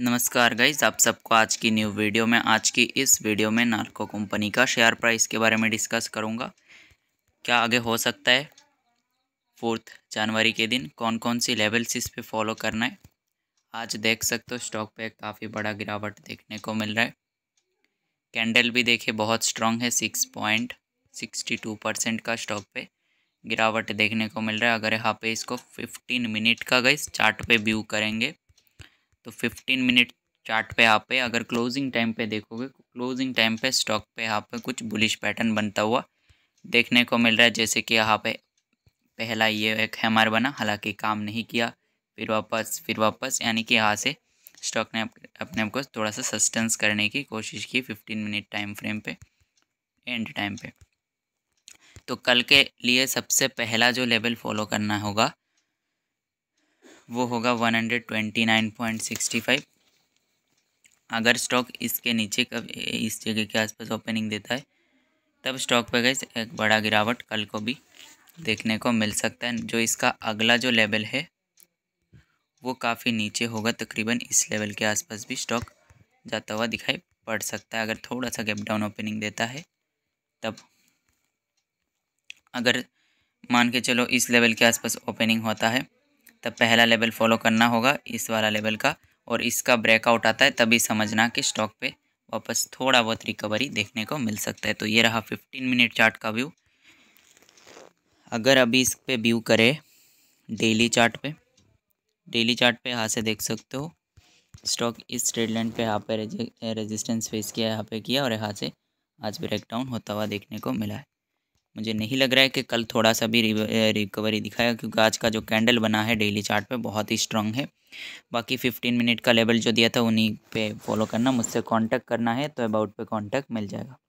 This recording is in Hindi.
नमस्कार गाइज आप सबको आज की न्यू वीडियो में आज की इस वीडियो में नार्को कंपनी का शेयर प्राइस के बारे में डिस्कस करूंगा क्या आगे हो सकता है फोर्थ जनवरी के दिन कौन कौन सी लेवल्स इस पे फॉलो करना है आज देख सकते हो स्टॉक पे काफ़ी बड़ा गिरावट देखने को मिल रहा है कैंडल भी देखे बहुत स्ट्रांग है six point sixty two percent का स्टॉक पे गिरावट देखने को मिल रहा है अगर यहाँ पे इसको फिफ्टीन मिनट का गई चार्ट पे व्यू करेंगे तो फिफ्टीन मिनट चार्ट पे यहाँ पे अगर क्लोजिंग टाइम पे देखोगे क्लोजिंग टाइम पे स्टॉक पे यहाँ पे कुछ बुलिश पैटर्न बनता हुआ देखने को मिल रहा है जैसे कि यहाँ पे पहला ये एक हैमर बना हालांकि काम नहीं किया फिर वापस फिर वापस यानी कि यहाँ से स्टॉक ने अपने आप को थोड़ा सा सस्टेंस करने की कोशिश की फिफ्टीन मिनट टाइम फ्रेम पे एंड टाइम पे तो कल के लिए सबसे पहला जो लेवल फॉलो करना होगा वो होगा one hundred twenty nine point sixty five अगर स्टॉक इसके नीचे कब इस जगह के आसपास ओपनिंग देता है तब स्टॉक पे गए एक बड़ा गिरावट कल को भी देखने को मिल सकता है जो इसका अगला जो लेवल है वो काफ़ी नीचे होगा तकरीबन इस लेवल के आसपास भी स्टॉक जाता हुआ दिखाई पड़ सकता है अगर थोड़ा सा गैप डाउन ओपनिंग देता है तब अगर मान के चलो इस लेवल के आसपास ओपनिंग होता है तब पहला लेवल फॉलो करना होगा इस वाला लेवल का और इसका ब्रेकआउट आता है तभी समझना कि स्टॉक पे वापस थोड़ा बहुत रिकवरी देखने को मिल सकता है तो ये रहा फिफ्टीन मिनट चार्ट का व्यू अगर अभी इस पर व्यू करें डेली चार्ट पे डेली चार्ट पे यहाँ से देख सकते हो स्टॉक इस ट्रेड लाइन पे यहाँ पे रेजिस्टेंस फेस किया यहाँ पे किया और यहाँ से आज ब्रेकडाउन होता हुआ देखने को मिला है मुझे नहीं लग रहा है कि कल थोड़ा सा भी रिकवरी दिखाया क्योंकि आज का जो कैंडल बना है डेली चार्ट पे बहुत ही स्ट्रांग है बाकी फिफ्टीन मिनट का लेवल जो दिया था उन्हीं पे फॉलो करना मुझसे कांटेक्ट करना है तो अबाउट पे कांटेक्ट मिल जाएगा